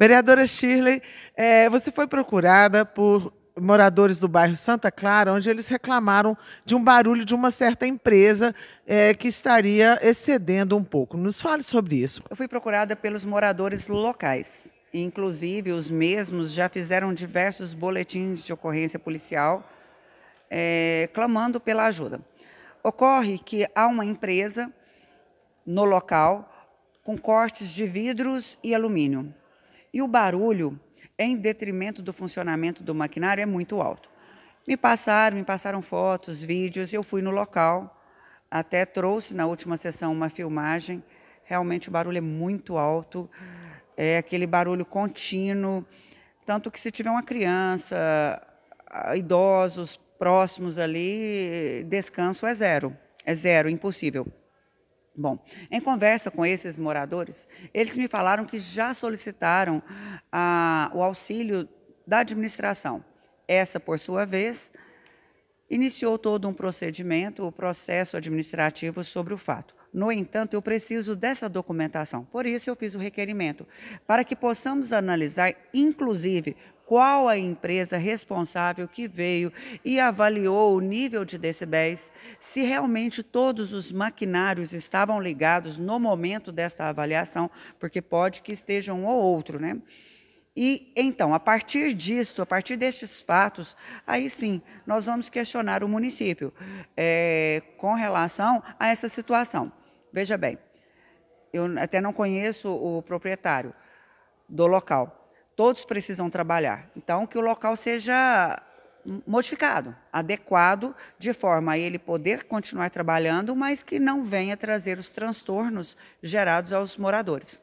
Vereadora Shirley, é, você foi procurada por moradores do bairro Santa Clara, onde eles reclamaram de um barulho de uma certa empresa é, que estaria excedendo um pouco. Nos fale sobre isso. Eu fui procurada pelos moradores locais. Inclusive, os mesmos já fizeram diversos boletins de ocorrência policial é, clamando pela ajuda. Ocorre que há uma empresa no local com cortes de vidros e alumínio. E o barulho, em detrimento do funcionamento do maquinário, é muito alto. Me passaram, me passaram fotos, vídeos, eu fui no local, até trouxe na última sessão uma filmagem. Realmente o barulho é muito alto, é aquele barulho contínuo. Tanto que se tiver uma criança, idosos próximos ali, descanso é zero. É zero, impossível. Bom, em conversa com esses moradores, eles me falaram que já solicitaram ah, o auxílio da administração. Essa, por sua vez, Iniciou todo um procedimento, o processo administrativo sobre o fato. No entanto, eu preciso dessa documentação. Por isso, eu fiz o requerimento, para que possamos analisar, inclusive, qual a empresa responsável que veio e avaliou o nível de decibéis, se realmente todos os maquinários estavam ligados no momento desta avaliação, porque pode que estejam um ou outro, né? E então, a partir disso, a partir destes fatos, aí sim nós vamos questionar o município é, com relação a essa situação. Veja bem, eu até não conheço o proprietário do local. Todos precisam trabalhar. Então, que o local seja modificado, adequado, de forma a ele poder continuar trabalhando, mas que não venha trazer os transtornos gerados aos moradores.